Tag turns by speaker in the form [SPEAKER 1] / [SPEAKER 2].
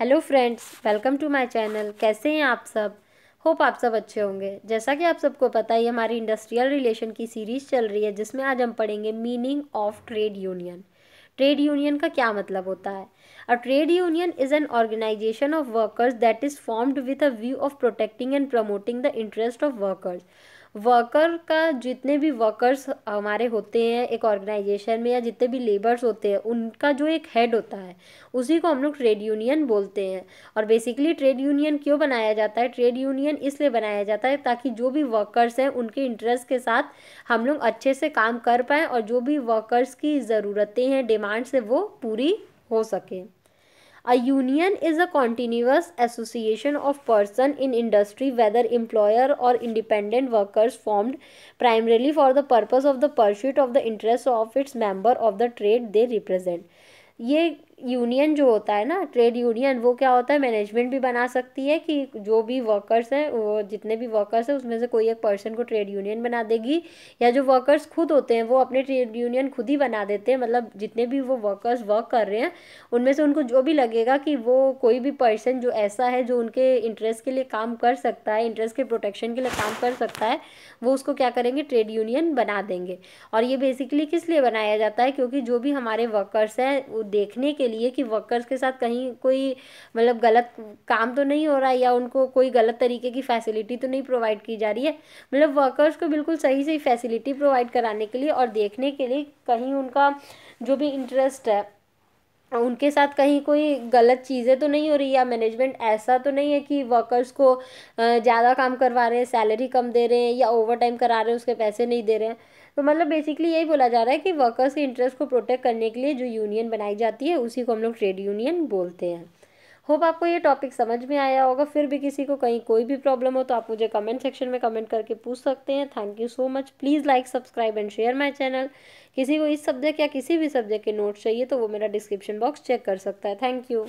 [SPEAKER 1] Hello friends welcome to my channel कैसे हैं आप सब होप आप सब अच्छे होंगे जैसा कि आप सबको पता ही हमारी इंडस्ट्रियल रिलेशन की सीरीज़ चल रही है जिसमें आज हम पढ़ेंगे meaning of trade union trade union का क्या मतलब होता है a trade union is an organisation of workers that is formed with a view of protecting and promoting the interest of workers worker का जितने भी वर्कर्स हमारे होते हैं एक ऑर्गेनाइजेशन में या जितने भी लेबर्स होते हैं उनका जो एक हेड होता है उसी को हम लोग ट्रेड यूनियन बोलते हैं और बेसिकली ट्रेड यूनियन क्यों बनाया जाता है ट्रेड यूनियन इसलिए बनाया जाता है ताकि जो भी वर्कर्स हैं उनके इंटरेस्ट के साथ हम लोग अच्छे से काम कर पाएँ और जो भी वर्कर्स की ज़रूरतें हैं डिमांड्स है वो पूरी हो सकें A union is a continuous association of persons in industry whether employer or independent workers formed primarily for the purpose of the pursuit of the interests of its member of the trade they represent. ये union जो होता है ना trade union वो क्या होता है management भी बना सकती है कि जो भी वर्कर्स हैं वो जितने भी वर्कर्स हैं उसमें से कोई एक पर्सन को ट्रेड यूनियन बना देगी या जो वर्कर्स खुद होते हैं वो अपने ट्रेड यूनियन खुद ही बना देते हैं मतलब जितने भी वो वर्कर्स वर्क कर रहे हैं उनमें से उनको जो भी लगेगा कि वो कोई भी पर्सन जो ऐसा है जो उनके इंटरेस्ट के लिए काम कर सकता है इंटरेस्ट के प्रोटेक्शन के लिए काम कर सकता है वो उसको क्या करेंगे ट्रेड यूनियन बना देंगे और ये बेसिकली किस लिए बनाया जाता है क्योंकि जो भी हमारे वर्कर्स हैं वो देखने के लिए कि वर्कर्स के साथ कहीं कोई मतलब गलत काम तो नहीं हो रहा है या उनको कोई गलत तरीके की फैसिलिटी तो नहीं प्रोवाइड की जा रही है मतलब वर्कर्स को बिल्कुल सही सही फैसिलिटी प्रोवाइड कराने के लिए और देखने के लिए कहीं उनका जो भी इंटरेस्ट है उनके साथ कहीं कोई गलत चीज़ें तो नहीं हो रही या मैनेजमेंट ऐसा तो नहीं है कि वर्कर्स को ज़्यादा काम करवा रहे हैं सैलरी कम दे रहे हैं या ओवर टाइम करा रहे हैं उसके पैसे नहीं दे रहे हैं तो मतलब बेसिकली यही बोला जा रहा है कि वर्कर्स के इंटरेस्ट को प्रोटेक्ट करने के लिए जो यूनियन बनाई जाती है उसी को हम लोग ट्रेड यूनियन बोलते हैं होप आपको ये टॉपिक समझ में आया होगा फिर भी किसी को कहीं कोई भी प्रॉब्लम हो तो आप मुझे कमेंट सेक्शन में कमेंट करके पूछ सकते हैं thank you so much please like subscribe and share my channel किसी को इस सब्जेक्ट या किसी भी सब्जेक्ट के नोट्स चाहिए तो वो मेरा डिस्क्रिप्शन बॉक्स चेक कर सकता है थैंक यू